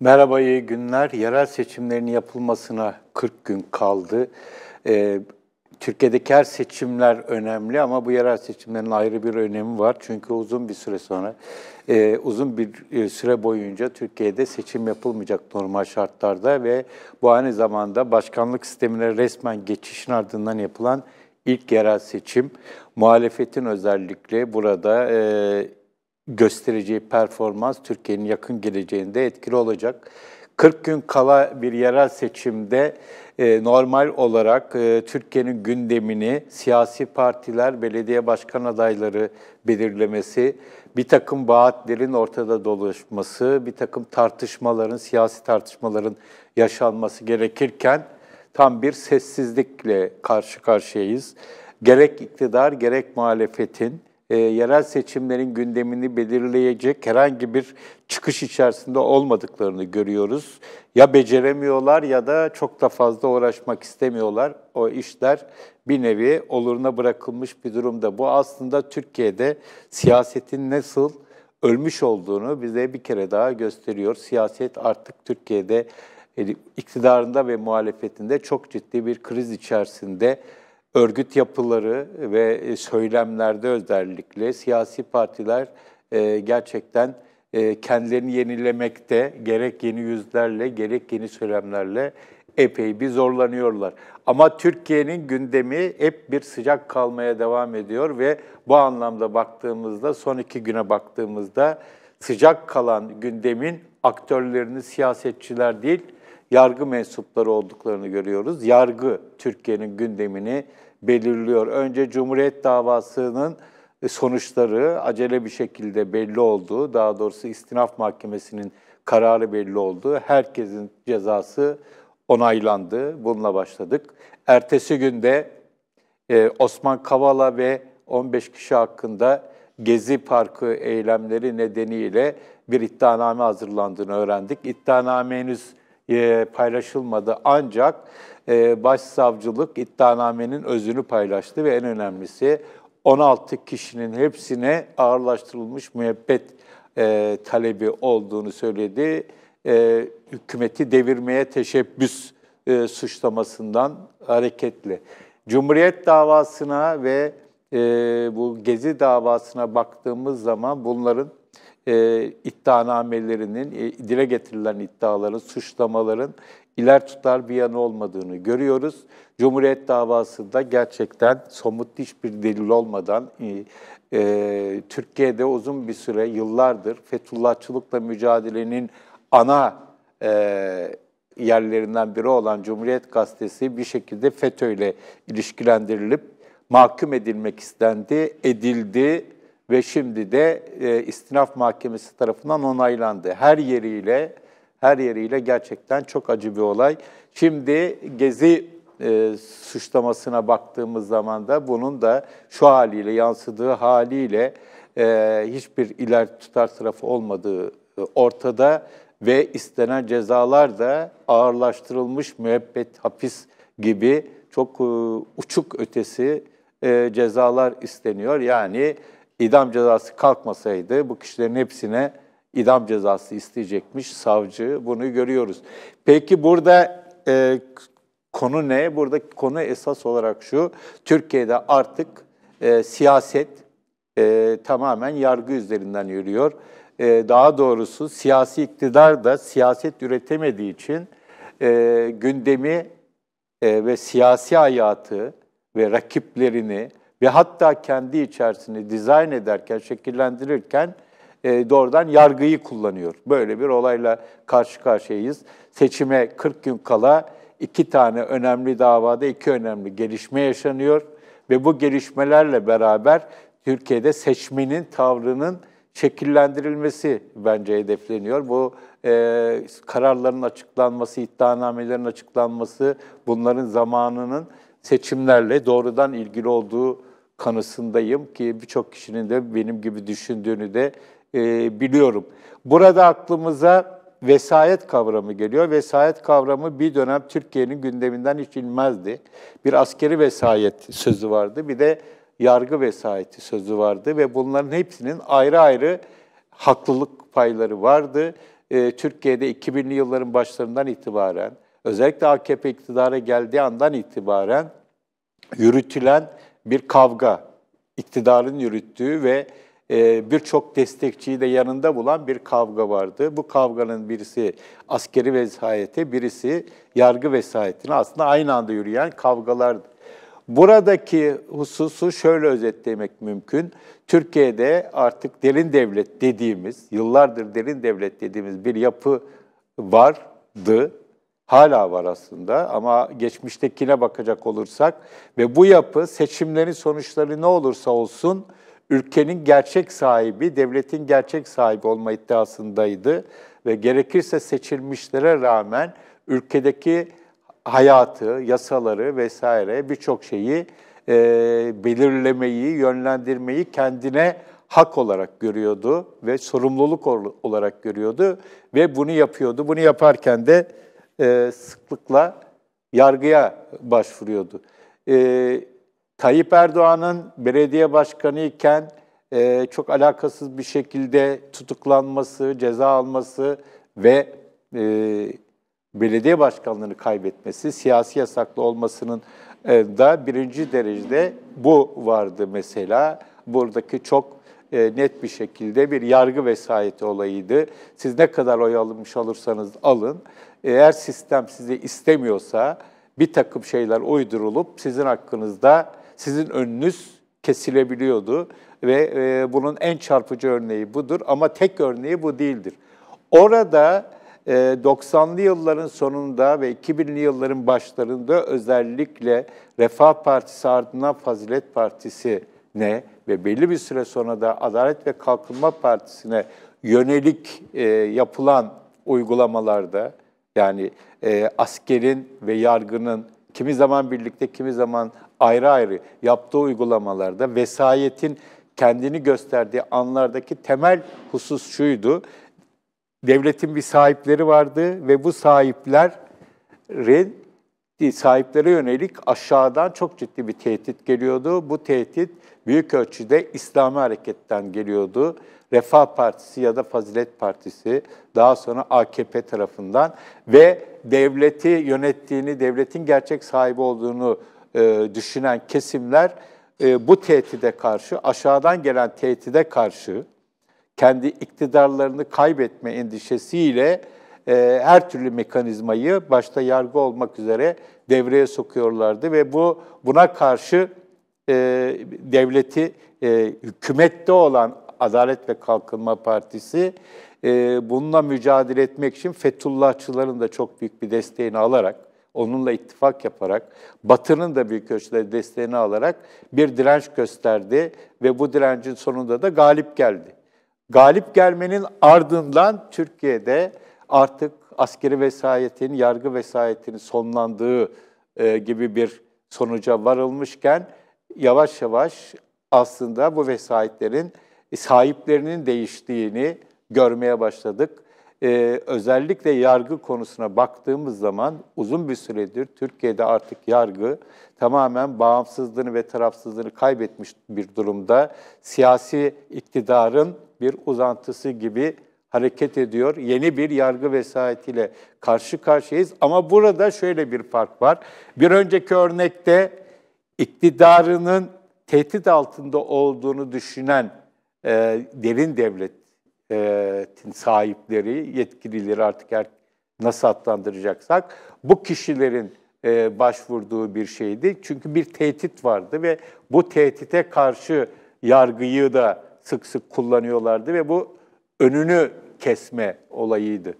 Merhaba, iyi günler. Yerel seçimlerinin yapılmasına 40 gün kaldı. Ee, Türkiye'deki her seçimler önemli ama bu yerel seçimlerin ayrı bir önemi var. Çünkü uzun bir süre sonra, e, uzun bir e, süre boyunca Türkiye'de seçim yapılmayacak normal şartlarda ve bu aynı zamanda başkanlık sistemine resmen geçişin ardından yapılan ilk yerel seçim. Muhalefetin özellikle burada e, göstereceği performans Türkiye'nin yakın geleceğinde etkili olacak. 40 gün kala bir yerel seçimde e, normal olarak e, Türkiye'nin gündemini siyasi partiler, belediye başkan adayları belirlemesi, bir takım vaatlerin ortada dolaşması, bir takım tartışmaların, siyasi tartışmaların yaşanması gerekirken tam bir sessizlikle karşı karşıyayız. Gerek iktidar gerek muhalefetin e, yerel seçimlerin gündemini belirleyecek herhangi bir çıkış içerisinde olmadıklarını görüyoruz. Ya beceremiyorlar ya da çok da fazla uğraşmak istemiyorlar. O işler bir nevi oluruna bırakılmış bir durumda. Bu aslında Türkiye'de siyasetin nasıl ölmüş olduğunu bize bir kere daha gösteriyor. Siyaset artık Türkiye'de e, iktidarında ve muhalefetinde çok ciddi bir kriz içerisinde örgüt yapıları ve e, söylemlerde özellikle siyasi partiler e, gerçekten e, kendilerini yenilemekte gerek yeni yüzlerle gerek yeni söylemlerle epey bir zorlanıyorlar. Ama Türkiye'nin gündemi hep bir sıcak kalmaya devam ediyor ve bu anlamda baktığımızda son iki güne baktığımızda sıcak kalan gündemin aktörlerini siyasetçiler değil yargı mensupları olduklarını görüyoruz. Yargı Türkiye'nin gündemini belirliyor. Önce Cumhuriyet davasının e, sonuçları acele bir şekilde belli oldu. Daha doğrusu istinaf mahkemesinin kararı belli oldu. Herkesin cezası onaylandı. Bununla başladık. Ertesi günde e, Osman Kavala ve 15 kişi hakkında Gezi Parkı eylemleri nedeniyle bir iddianame hazırlandığını öğrendik. İddianame henüz e, paylaşılmadı. Ancak e, başsavcılık iddianamenin özünü paylaştı ve en önemlisi 16 kişinin hepsine ağırlaştırılmış müebbet e, talebi olduğunu söyledi. hükümeti devirmeye teşebbüs suçlamasından hareketli. Cumhuriyet davasına ve e, bu Gezi davasına baktığımız zaman bunların e, iddianamelerinin, e, dile getirilen iddiaların, suçlamaların iler tutar bir yanı olmadığını görüyoruz. Cumhuriyet davasında gerçekten somut hiçbir delil olmadan e, e, Türkiye'de uzun bir süre, yıllardır Fethullahçılıkla mücadelenin ana e, yerlerinden biri olan Cumhuriyet Gazetesi bir şekilde FETÖ ile ilişkilendirilip mahkum edilmek istendi, edildi ve şimdi de e, istinaf mahkemesi tarafından onaylandı. Her yeriyle her yeriyle gerçekten çok acı bir olay. Şimdi gezi e, suçlamasına baktığımız zaman da bunun da şu haliyle yansıdığı haliyle e, hiçbir iler tutar tarafı olmadığı e, ortada ve istenen cezalar da ağırlaştırılmış müebbet hapis gibi çok e, uçuk ötesi e, cezalar isteniyor. Yani idam cezası kalkmasaydı bu kişilerin hepsine idam cezası isteyecekmiş savcı. Bunu görüyoruz. Peki burada e, konu ne? Buradaki konu esas olarak şu. Türkiye'de artık e, siyaset e, tamamen yargı üzerinden yürüyor. E, daha doğrusu siyasi iktidar da siyaset üretemediği için e, gündemi e, ve siyasi hayatı ve rakiplerini ve hatta kendi içerisini dizayn ederken, şekillendirirken e, doğrudan yargıyı kullanıyor. Böyle bir olayla karşı karşıyayız. Seçime 40 gün kala iki tane önemli davada iki önemli gelişme yaşanıyor ve bu gelişmelerle beraber Türkiye'de seçmenin tavrının şekillendirilmesi bence hedefleniyor. Bu e, kararların açıklanması, iddianamelerin açıklanması, bunların zamanının seçimlerle doğrudan ilgili olduğu kanısındayım ki birçok kişinin de benim gibi düşündüğünü de e, biliyorum. Burada aklımıza vesayet kavramı geliyor. Vesayet kavramı bir dönem Türkiye'nin gündeminden hiç inmezdi. Bir askeri vesayet sözü vardı, bir de yargı vesayeti sözü vardı ve bunların hepsinin ayrı ayrı haklılık payları vardı. E, Türkiye'de 2000'li yılların başlarından itibaren, özellikle AKP iktidara geldiği andan itibaren yürütülen bir kavga, iktidarın yürüttüğü ve e, birçok destekçiyi de yanında bulan bir kavga vardı. Bu kavganın birisi askeri vesayete, birisi yargı vesayetine aslında aynı anda yürüyen kavgalardı. Buradaki hususu şöyle özetlemek mümkün. Türkiye'de artık derin devlet dediğimiz, yıllardır derin devlet dediğimiz bir yapı vardı hala var aslında ama geçmiştekine bakacak olursak ve bu yapı seçimlerin sonuçları ne olursa olsun ülkenin gerçek sahibi, devletin gerçek sahibi olma iddiasındaydı ve gerekirse seçilmişlere rağmen ülkedeki hayatı, yasaları vesaire birçok şeyi e, belirlemeyi, yönlendirmeyi kendine hak olarak görüyordu ve sorumluluk olarak görüyordu ve bunu yapıyordu. Bunu yaparken de e, sıklıkla yargıya başvuruyordu. E, Tayyip Erdoğan'ın belediye başkanı iken e, çok alakasız bir şekilde tutuklanması, ceza alması ve e, belediye başkanlığını kaybetmesi, siyasi yasaklı olmasının da birinci derecede bu vardı mesela. Buradaki çok e, net bir şekilde bir yargı vesayeti olayıydı. Siz ne kadar oy alınmış alırsanız alın. Eğer sistem sizi istemiyorsa bir takım şeyler uydurulup sizin hakkınızda, sizin önünüz kesilebiliyordu. Ve e, bunun en çarpıcı örneği budur ama tek örneği bu değildir. Orada e, 90'lı yılların sonunda ve 2000'li yılların başlarında özellikle Refah Partisi ardından Fazilet Partisi ne ve belli bir süre sonra da Adalet ve Kalkınma Partisi'ne yönelik e, yapılan uygulamalarda yani e, askerin ve yargının kimi zaman birlikte kimi zaman ayrı ayrı yaptığı uygulamalarda vesayetin kendini gösterdiği anlardaki temel husus şuydu. Devletin bir sahipleri vardı ve bu sahiplerin değil, sahiplere yönelik aşağıdan çok ciddi bir tehdit geliyordu. Bu tehdit büyük ölçüde İslami hareketten geliyordu. Refah Partisi ya da Fazilet Partisi, daha sonra AKP tarafından ve devleti yönettiğini, devletin gerçek sahibi olduğunu e, düşünen kesimler e, bu tehdide karşı, aşağıdan gelen tehdide karşı kendi iktidarlarını kaybetme endişesiyle ee, her türlü mekanizmayı başta yargı olmak üzere devreye sokuyorlardı ve bu buna karşı e, devleti e, hükümette olan Adalet ve Kalkınma Partisi e, bununla mücadele etmek için Fethullahçıların da çok büyük bir desteğini alarak, onunla ittifak yaparak, Batı'nın da büyük ölçüde desteğini alarak bir direnç gösterdi ve bu direncin sonunda da galip geldi. Galip gelmenin ardından Türkiye'de artık askeri vesayetin, yargı vesayetinin sonlandığı e, gibi bir sonuca varılmışken yavaş yavaş aslında bu vesayetlerin sahiplerinin değiştiğini görmeye başladık. Ee, özellikle yargı konusuna baktığımız zaman uzun bir süredir Türkiye'de artık yargı tamamen bağımsızlığını ve tarafsızlığını kaybetmiş bir durumda. Siyasi iktidarın bir uzantısı gibi hareket ediyor. Yeni bir yargı vesayetiyle karşı karşıyayız. Ama burada şöyle bir fark var. Bir önceki örnekte iktidarının tehdit altında olduğunu düşünen e, derin devletin e, sahipleri, yetkilileri artık her, nasıl adlandıracaksak bu kişilerin e, başvurduğu bir şeydi. Çünkü bir tehdit vardı ve bu tehdite karşı yargıyı da sık sık kullanıyorlardı ve bu önünü kesme olayıydı.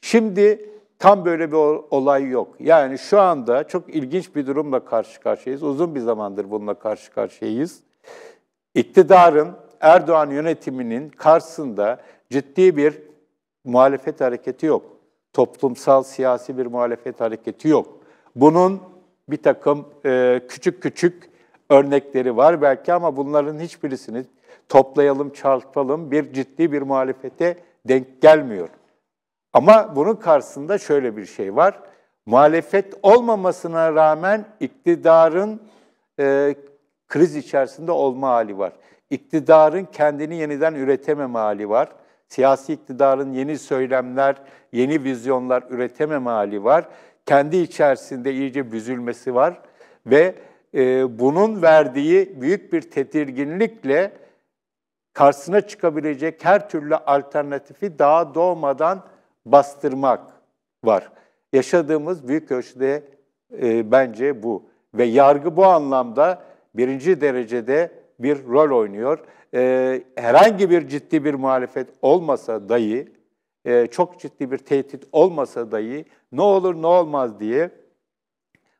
Şimdi tam böyle bir olay yok. Yani şu anda çok ilginç bir durumla karşı karşıyayız. Uzun bir zamandır bununla karşı karşıyayız. İktidarın, Erdoğan yönetiminin karşısında ciddi bir muhalefet hareketi yok. Toplumsal, siyasi bir muhalefet hareketi yok. Bunun bir takım küçük küçük örnekleri var belki ama bunların hiçbirisini toplayalım, çarpalım bir ciddi bir muhalefete denk gelmiyor. Ama bunun karşısında şöyle bir şey var. Muhalefet olmamasına rağmen iktidarın e, kriz içerisinde olma hali var. İktidarın kendini yeniden üretememe hali var. Siyasi iktidarın yeni söylemler, yeni vizyonlar üretememe hali var. Kendi içerisinde iyice büzülmesi var ve e, bunun verdiği büyük bir tedirginlikle karşısına çıkabilecek her türlü alternatifi daha doğmadan bastırmak var. Yaşadığımız büyük ölçüde e, bence bu. Ve yargı bu anlamda birinci derecede bir rol oynuyor. E, herhangi bir ciddi bir muhalefet olmasa dahi, e, çok ciddi bir tehdit olmasa dahi ne olur ne olmaz diye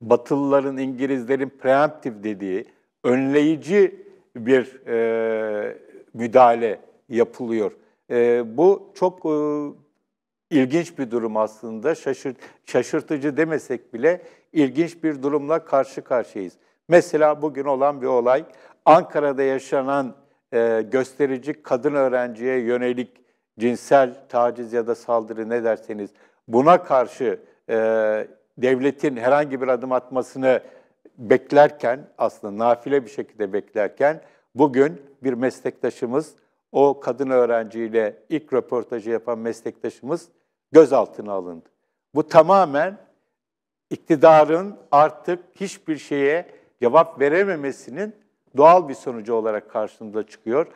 Batılıların, İngilizlerin preemptif dediği, önleyici bir e, müdahale yapılıyor. E, bu çok e, ilginç bir durum aslında. Şaşırt, şaşırtıcı demesek bile ilginç bir durumla karşı karşıyayız. Mesela bugün olan bir olay Ankara'da yaşanan e, gösterici kadın öğrenciye yönelik cinsel taciz ya da saldırı ne derseniz buna karşı e, devletin herhangi bir adım atmasını beklerken aslında nafile bir şekilde beklerken Bugün bir meslektaşımız, o kadın öğrenciyle ilk röportajı yapan meslektaşımız gözaltına alındı. Bu tamamen iktidarın artık hiçbir şeye cevap verememesinin doğal bir sonucu olarak karşımıza çıkıyor.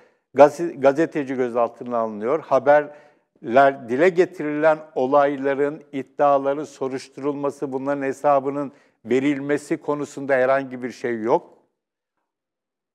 Gazeteci gözaltına alınıyor. Haberler dile getirilen olayların, iddiaların soruşturulması, bunların hesabının verilmesi konusunda herhangi bir şey yok.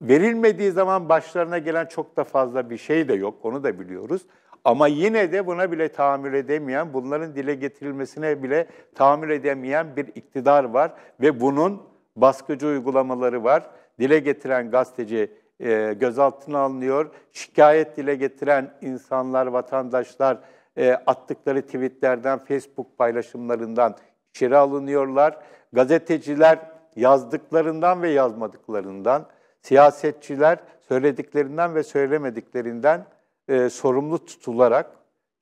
Verilmediği zaman başlarına gelen çok da fazla bir şey de yok, onu da biliyoruz. Ama yine de buna bile tahammül edemeyen, bunların dile getirilmesine bile tahammül edemeyen bir iktidar var ve bunun baskıcı uygulamaları var. Dile getiren gazeteci e, gözaltına alınıyor, şikayet dile getiren insanlar, vatandaşlar e, attıkları tweetlerden, Facebook paylaşımlarından içeri alınıyorlar. Gazeteciler yazdıklarından ve yazmadıklarından, siyasetçiler söylediklerinden ve söylemediklerinden e, sorumlu tutularak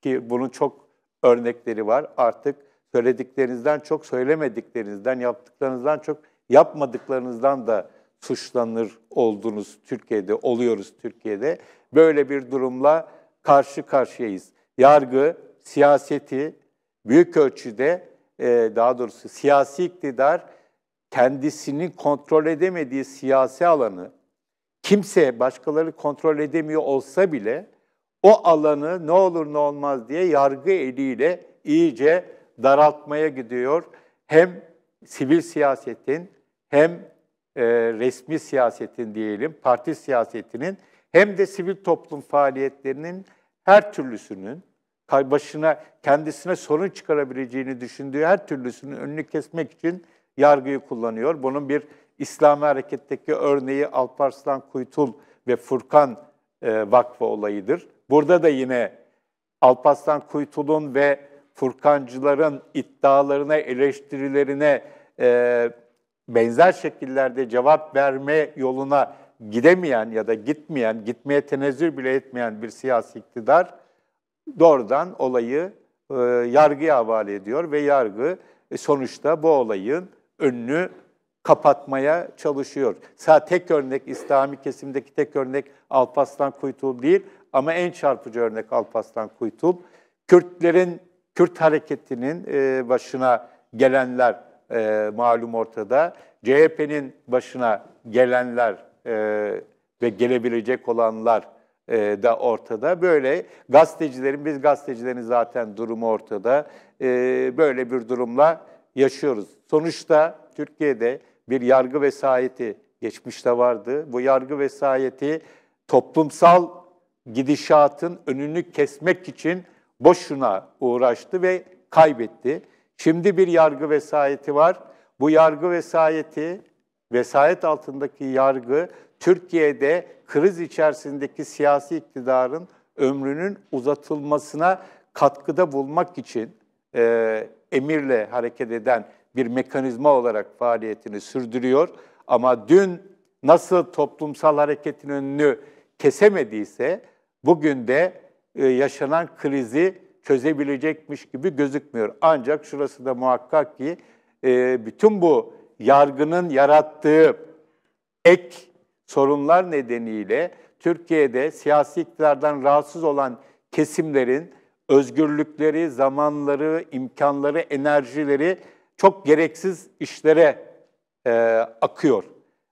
ki bunun çok örnekleri var artık söylediklerinizden çok söylemediklerinizden, yaptıklarınızdan çok yapmadıklarınızdan da suçlanır oldunuz Türkiye'de, oluyoruz Türkiye'de. Böyle bir durumla karşı karşıyayız. Yargı, siyaseti büyük ölçüde e, daha doğrusu siyasi iktidar kendisini kontrol edemediği siyasi alanı kimse başkaları kontrol edemiyor olsa bile o alanı ne olur ne olmaz diye yargı eliyle iyice daraltmaya gidiyor. Hem sivil siyasetin hem e, resmi siyasetin diyelim, parti siyasetinin hem de sivil toplum faaliyetlerinin her türlüsünün başına kendisine sorun çıkarabileceğini düşündüğü her türlüsünün önünü kesmek için yargıyı kullanıyor. Bunun bir İslami hareketteki örneği Alparslan Kuytul ve Furkan e, Vakfı olayıdır. Burada da yine Alparslan Kuytul'un ve Furkancıların iddialarına, eleştirilerine e, benzer şekillerde cevap verme yoluna gidemeyen ya da gitmeyen, gitmeye tenezzül bile etmeyen bir siyasi iktidar doğrudan olayı e, yargıya havale ediyor ve yargı e, sonuçta bu olayın önünü kapatmaya çalışıyor. Sadece tek örnek İslami kesimdeki tek örnek Alparslan Kuytul değil ama en çarpıcı örnek Alparslan Kuytul. Kürtlerin Kürt hareketinin e, başına gelenler e, malum ortada. CHP'nin başına gelenler e, ve gelebilecek olanlar da ortada. Böyle gazetecilerin, biz gazetecilerin zaten durumu ortada. böyle bir durumla yaşıyoruz. Sonuçta Türkiye'de bir yargı vesayeti geçmişte vardı. Bu yargı vesayeti toplumsal gidişatın önünü kesmek için boşuna uğraştı ve kaybetti. Şimdi bir yargı vesayeti var. Bu yargı vesayeti, vesayet altındaki yargı Türkiye'de kriz içerisindeki siyasi iktidarın ömrünün uzatılmasına katkıda bulmak için e, emirle hareket eden bir mekanizma olarak faaliyetini sürdürüyor. Ama dün nasıl toplumsal hareketin önünü kesemediyse bugün de e, yaşanan krizi çözebilecekmiş gibi gözükmüyor. Ancak şurası da muhakkak ki e, bütün bu yargının yarattığı ek sorunlar nedeniyle Türkiye'de siyasi iktidardan rahatsız olan kesimlerin özgürlükleri, zamanları, imkanları, enerjileri çok gereksiz işlere e, akıyor.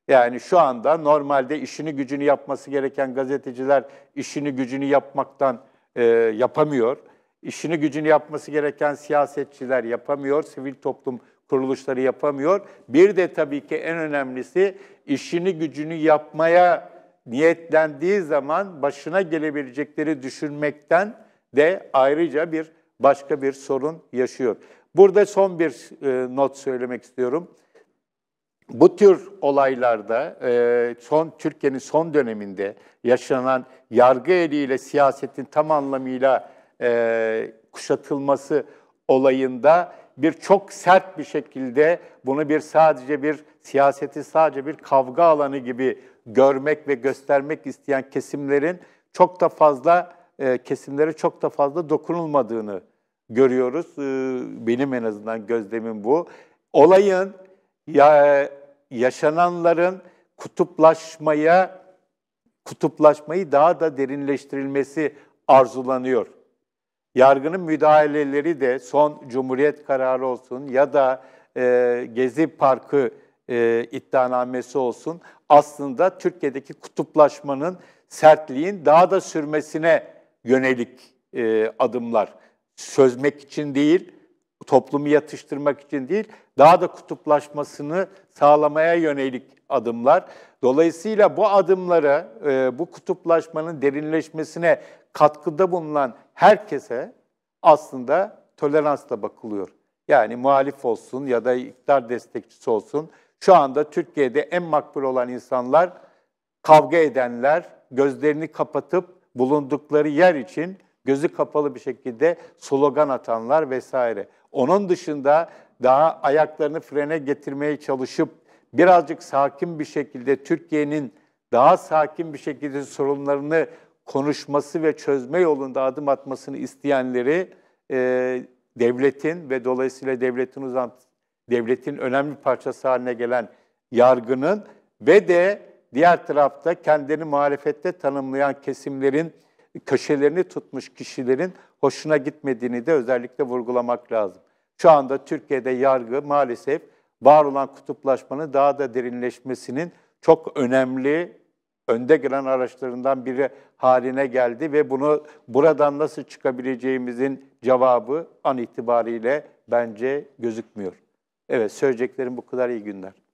Yani şu anda normalde işini gücünü yapması gereken gazeteciler işini gücünü yapmaktan e, yapamıyor. İşini gücünü yapması gereken siyasetçiler yapamıyor, sivil toplum kuruluşları yapamıyor. Bir de tabii ki en önemlisi işini gücünü yapmaya niyetlendiği zaman başına gelebilecekleri düşünmekten de ayrıca bir başka bir sorun yaşıyor. Burada son bir e, not söylemek istiyorum. Bu tür olaylarda e, son Türkiye'nin son döneminde yaşanan yargı eliyle siyasetin tam anlamıyla e, kuşatılması olayında bir çok sert bir şekilde bunu bir sadece bir siyaseti sadece bir kavga alanı gibi görmek ve göstermek isteyen kesimlerin çok da fazla e, kesimlere çok da fazla dokunulmadığını görüyoruz. E, benim en azından gözlemim bu. Olayın ya yaşananların kutuplaşmaya kutuplaşmayı daha da derinleştirilmesi arzulanıyor. Yargının müdahaleleri de son Cumhuriyet kararı olsun ya da e, Gezi Parkı e, iddianamesi olsun aslında Türkiye'deki kutuplaşmanın sertliğin daha da sürmesine yönelik e, adımlar sözmek için değil, toplumu yatıştırmak için değil, daha da kutuplaşmasını sağlamaya yönelik adımlar. Dolayısıyla bu adımlara, e, bu kutuplaşmanın derinleşmesine katkıda bulunan herkese aslında toleransla bakılıyor. Yani muhalif olsun ya da iktidar destekçisi olsun. Şu anda Türkiye'de en makbul olan insanlar kavga edenler, gözlerini kapatıp bulundukları yer için gözü kapalı bir şekilde slogan atanlar vesaire. Onun dışında daha ayaklarını frene getirmeye çalışıp birazcık sakin bir şekilde Türkiye'nin daha sakin bir şekilde sorunlarını konuşması ve çözme yolunda adım atmasını isteyenleri e, devletin ve dolayısıyla devletin uzant devletin önemli parçası haline gelen yargının ve de diğer tarafta kendini muhalefette tanımlayan kesimlerin köşelerini tutmuş kişilerin hoşuna gitmediğini de özellikle vurgulamak lazım. Şu anda Türkiye'de yargı maalesef var olan kutuplaşmanın daha da derinleşmesinin çok önemli önde gelen araçlarından biri haline geldi ve bunu buradan nasıl çıkabileceğimizin cevabı an itibariyle bence gözükmüyor. Evet söyleyeceklerim bu kadar iyi günler.